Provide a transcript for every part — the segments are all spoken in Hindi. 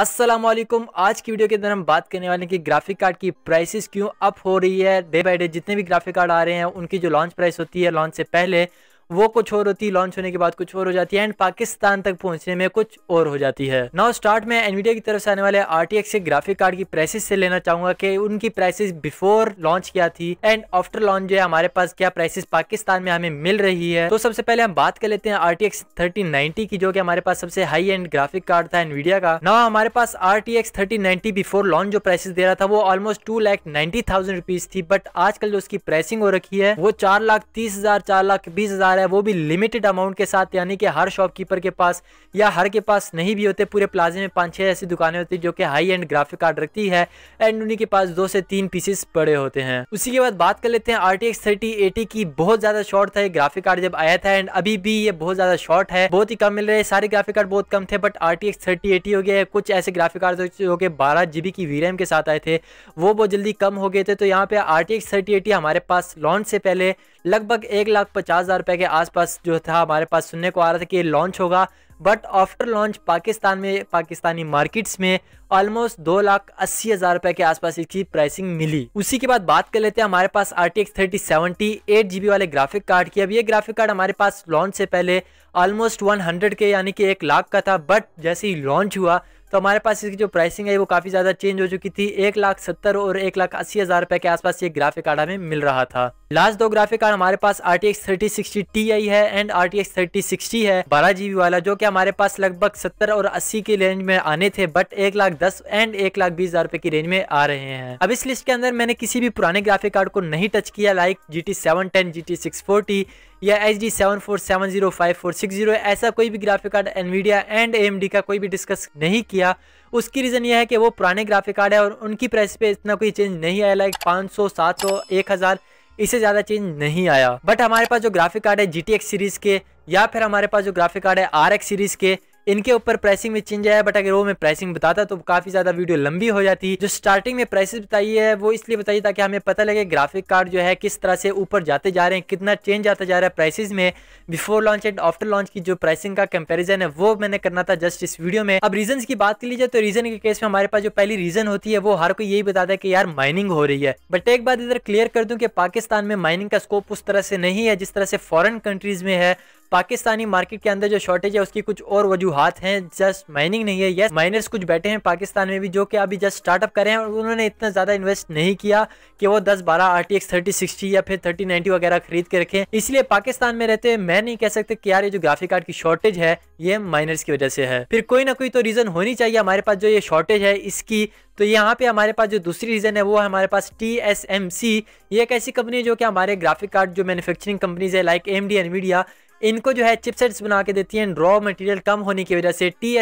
असलम आज की वीडियो के अंदर हम बात करने वाले हैं कि ग्राफिक कार्ड की प्राइसेस क्यों अप हो रही है डे बाई डे जितने भी ग्राफिक कार्ड आ रहे हैं उनकी जो लॉन्च प्राइस होती है लॉन्च से पहले वो कुछ और होती है लॉन्च होने के बाद कुछ और हो जाती है एंड पाकिस्तान तक पहुंचने में कुछ और हो जाती है नाउ स्टार्ट में एनवीडिया की तरफ से आने वाले आर के ग्राफिक कार्ड की प्राइसेस से लेना चाहूंगा कि उनकी प्राइसेस बिफोर लॉन्च क्या थी एंड आफ्टर लॉन्च जो है हमारे पास क्या प्राइसेस पाकिस्तान में हमें मिल रही है तो सबसे पहले हम बात कर लेते हैं R T X thirty ninety की जो की हमारे पास सबसे हाई एंड ग्राफिक कार्ड था एनवीडिया का ना हमारे पास R T X thirty before launch जो प्राइसेस दे रहा था वो almost two lakh ninety thousand rupees थी बट आजकल जो उसकी प्राइसिंग हो रखी है वो चार लाख तीस हजार चार लाख बीस हजार रहा है वो भी लिमिटेड अमाउंट के साथ यानी कि हर शॉपकीपर के पास या हर के पास नहीं भी होते पूरे प्लाजे में पाँच छः ऐसी दुकानें होती जो कि हाई एंड ग्राफिक कार्ड रखती है एंड उन्हीं के पास दो से तीन पीसेस पड़े होते हैं उसी के बाद बात कर लेते हैं आर टी की बहुत ज्यादा शॉर्ट था ग्राफिक कार्ड जब आया था एंड अभी भी ये बहुत ज्यादा शॉर्ट है बहुत ही कम मिल रहे सारे ग्राफिक कार्ड बहुत कम थे बट आर टी हो गया कुछ ऐसे ग्राफिक कार्ड जो कि बारह जीबी की वी के साथ आए थे वो बहुत जल्दी कम हो गए थे तो यहाँ पे आर टी हमारे पास लॉन्च से पहले लगभग एक लाख पचास हज़ार रुपये के आसपास जो था हमारे पास सुनने को आ रहा था कि ये लॉन्च होगा बट आफ्टर लॉन्च पाकिस्तान में पाकिस्तानी मार्केट्स में ऑलमोस्ट दो लाख अस्सी हज़ार रुपये के आसपास इसकी प्राइसिंग मिली उसी के बाद बात कर लेते हैं हमारे पास R T X thirty seventy eight G B वाले ग्राफिक कार्ड की अब ये ग्राफिक कार्ड हमारे पास लॉन्च से पहले ऑलमोस्ट वन हंड्रेड के यानी कि एक लाख का था बट जैसे ही लॉन्च हुआ तो हमारे पास इसकी जो प्राइसिंग है वो काफ़ी ज़्यादा चेंज हो चुकी थी एक लाख सत्तर और एक लाख अस्सी हज़ार रुपये के आसपास ये ग्राफिक कार्ड हमें मिल रहा था लास्ट दो ग्राफिक कार्ड हमारे पास R T X thirty sixty T I है and R T X thirty sixty है बारह जीबी वाला जो कि हमारे पास लगभग सत्तर और अस्सी की रेंज में आने थे बट एक लाख दस एंड एक लाख बीस हजार रुपए की रेंज में आ रहे हैं अब इस लिस्ट के अंदर मैंने किसी भी पुराने ग्राफिक कार्ड को नहीं टच किया like G T seven ten G T six forty या H D seven four seven zero five four six zero ऐसा कोई भी graphic card Nvidia and A का कोई भी डिस्कस नहीं किया उसकी रीज़न यह है कि वो पुराने ग्राफिक कार्ड है और उनकी प्राइस पे इतना कोई चेंज नहीं आया लाइक पाँच सौ सात सौ एक हज़ार इससे ज़्यादा चेंज नहीं आया बट हमारे पास जो ग्राफिक कार्ड है जी सीरीज़ के या फिर हमारे पास जो ग्राफिक कार्ड है आर सीरीज़ के इनके ऊपर प्राइसिंग में चेंज आया बट अगर वो मैं प्राइसिंग बताता तो काफी ज्यादा वीडियो लंबी हो जाती जो स्टार्टिंग में प्राइसेस बताई है वो इसलिए बताइए ताकि हमें पता लगे ग्राफिक कार्ड जो है किस तरह से ऊपर जाते जा रहे हैं कितना चेंज आता जा रहा है प्राइसेस में before launch and after launch की जो प्राइसिंग का कंपेरिजन है वो मैंने करना था जस्ट इस वीडियो में अब रीजन की बात की लीजिए तो रीजन के केस में हमारे पास जो पहली रीजन होती है वो हर कोई यही बताता है कि यार माइनिंग हो रही है बट एक बात इधर क्लियर कर दू कि पाकिस्तान में माइनिंग का स्कोप उस तरह से नहीं है जिस तरह से फॉरन कंट्रीज में है पाकिस्तानी मार्केट के अंदर जो शॉर्टेज है उसकी कुछ और वजूहत हैं जस्ट माइनिंग नहीं है यस माइनर्स कुछ बैठे हैं पाकिस्तान में भी जो कि अभी जस्ट स्टार्टअप करें और उन्होंने इतना ज़्यादा इन्वेस्ट नहीं किया कि वो दस बारह आर टी एक्स थर्टी या फिर थर्टी नाइनटी वगैरह खरीद के रखें इसलिए पाकिस्तान में रहते मैं नहीं कह सकते कि यार ये जो ग्राफिक कार्ड की शॉर्टेज है ये माइनर्स की वजह से है फिर कोई ना कोई तो रीज़न होनी चाहिए हमारे पास जो ये शॉर्टेज है इसकी तो यहाँ पे हमारे पास जो दूसरी रीज़न है वो है हमारे पास टी एस एम सी ये एक ऐसी कंपनी है जो कि हमारे ग्राफिक कार्ड जो मैन्युफैक्चरिंग कंपनीज है लाइक एम डी मीडिया इनको जो है चिपसेट्स बना के देती हैं रॉ मटेरियल कम होने की वजह से टी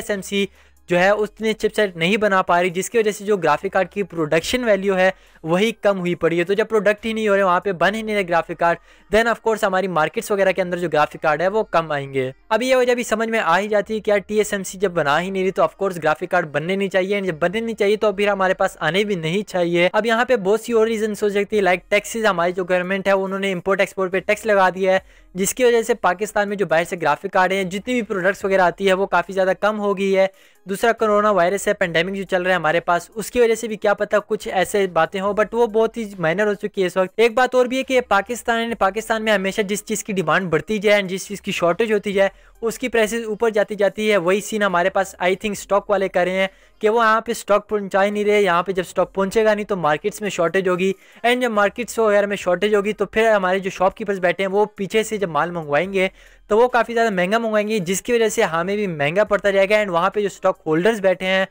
जो है उतनी चिपसेट नहीं बना पा रही जिसकी वजह से जो ग्राफिक कार्ड की प्रोडक्शन वैल्यू है वही कम हुई पड़ी है तो जब प्रोडक्ट ही नहीं हो रहे वहाँ पे बन ही नहीं रहे ग्राफिक कार्ड देन ऑफकोर्स हमारी मार्केट्स वगैरह के अंदर जो ग्राफिक कार्ड है वो कम आएंगे अब ये वजह भी समझ में आ ही जाती है कि यार टी जब बना ही नहीं रही तो ऑफकोर्स ग्राफिक कार्ड बनने नहीं चाहिए जब बनने नहीं चाहिए तो फिर हमारे पास आने भी नहीं चाहिए अब यहाँ पे बहुत सी और रीजन हो सकती है लाइक टैक्सेज हमारी जो गवर्नमेंट है उन्होंने इम्पोर्ट एक्सपोर्ट पर टैक्स लगा दिया है जिसकी वजह से पाकिस्तान में जो बाहर से ग्राफिक कार्ड है जितनी भी प्रोडक्ट्स वगैरह आती है वो काफ़ी ज़्यादा कम हो गई है दूसरा कोरोना वायरस है पेंडेमिक जो चल रहा है हमारे पास उसकी वजह से भी क्या पता कुछ ऐसे बातें हो बट वो बहुत ही माइनर हो चुकी है इस वक्त एक बात और भी है कि पाकिस्तान पाकिस्तान में हमेशा जिस चीज़ की डिमांड बढ़ती जाए एंड जिस चीज़ की शॉर्टेज होती जाए उसकी प्राइसेस ऊपर जाती जाती है वही सीन हमारे पास आई थिंक स्टॉक वाले कर रहे हैं कि वो यहाँ पे स्टॉक पहुँचा ही नहीं रहे यहाँ पे जब स्टॉक पहुँचेगा नहीं तो मार्केट्स में शॉर्टेज होगी एंड जब मार्केट्स वगैरह में शॉर्टेज होगी तो फिर हमारे जो शॉपकीपर्स बैठे हैं वो पीछे से जब माल मंगवाएंगे तो वो काफ़ी ज़्यादा महंगा मंगवाएंगे जिसकी वजह से हमें भी महंगा पड़ता जाएगा एंड वहाँ पर जो स्टॉक होल्डर्स बैठे हैं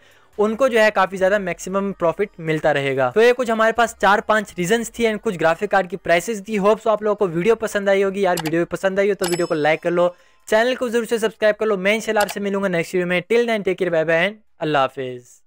उनको जो है काफी ज्यादा मैक्सिमम प्रॉफिट मिलता रहेगा तो ये कुछ हमारे पास चार पांच रीजन थी एंड कुछ ग्राफिक कार्ड की प्राइसेस थी होप्स आप लोगों को वीडियो पसंद आई होगी यार वीडियो पसंद आई हो तो वीडियो को लाइक कर लो चैनल को जरूर से सब्सक्राइब कर लो मैं इंशाल्लाह आपसे मिलूंगा नेक्स्ट वीडियो में till then take care bye bye and अल्लाह हाफिज़